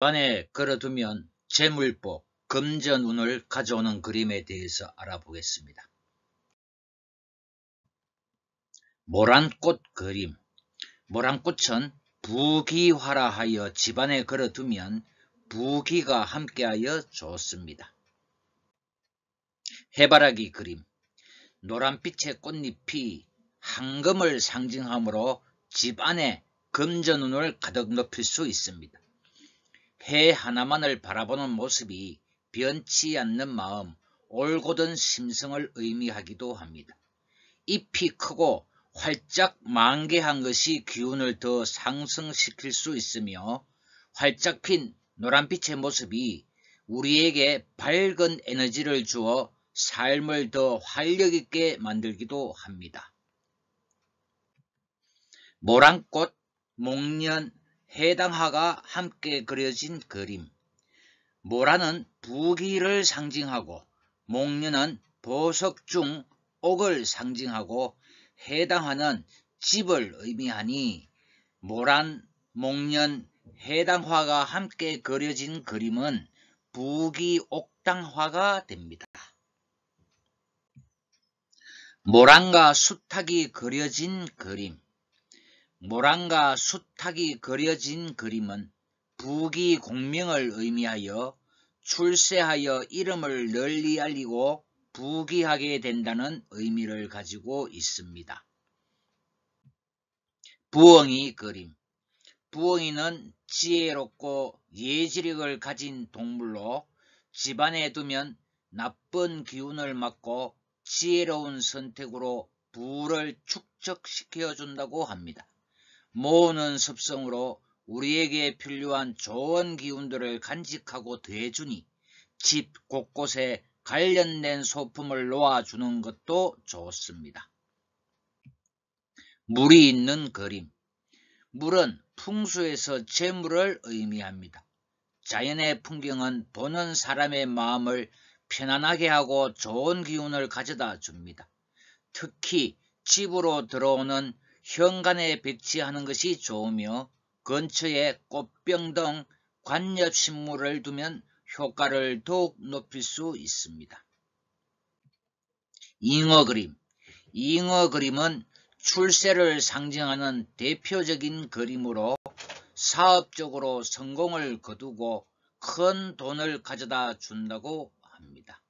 안에 걸어두면 재물복, 금전운을 가져오는 그림에 대해서 알아보겠습니다. 모란꽃 그림 모란꽃은 부귀화라하여 집안에 걸어두면 부귀가 함께하여 좋습니다. 해바라기 그림 노란빛의 꽃잎이 황금을 상징하므로 집안에 금전운을 가득 높일 수 있습니다. 해 하나만을 바라보는 모습이 변치 않는 마음, 올곧은 심성을 의미하기도 합니다. 잎이 크고 활짝 만개한 것이 기운을 더 상승시킬 수 있으며 활짝 핀 노란빛의 모습이 우리에게 밝은 에너지를 주어 삶을 더 활력있게 만들기도 합니다. 모란꽃, 목련, 해당화가 함께 그려진 그림. 모라는 부귀를 상징하고 목련은 보석 중 옥을 상징하고 해당화는 집을 의미하니 모란, 목련, 해당화가 함께 그려진 그림은 부귀옥당화가 됩니다. 모란과 수탉이 그려진 그림 모란과 수탉이 그려진 그림은 부귀 공명을 의미하여 출세하여 이름을 널리 알리고 부귀하게 된다는 의미를 가지고 있습니다. 부엉이 그림 부엉이는 지혜롭고 예지력을 가진 동물로 집안에 두면 나쁜 기운을 막고 지혜로운 선택으로 부를 축적시켜준다고 합니다. 모으는 습성으로 우리에게 필요한 좋은 기운들을 간직하고 대주니집 곳곳에 관련된 소품을 놓아주는 것도 좋습니다. 물이 있는 그림 물은 풍수에서 재물을 의미합니다. 자연의 풍경은 보는 사람의 마음을 편안하게 하고 좋은 기운을 가져다 줍니다. 특히 집으로 들어오는 현관에 배치하는 것이 좋으며 근처에 꽃병 등 관엽식물을 두면 효과를 더욱 높일 수 있습니다. 잉어 그림 잉어 그림은 출세를 상징하는 대표적인 그림으로 사업적으로 성공을 거두고 큰 돈을 가져다 준다고 합니다.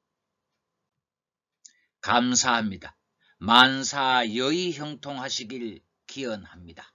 감사합니다. 만사 여의 형통하시길 기원합니다.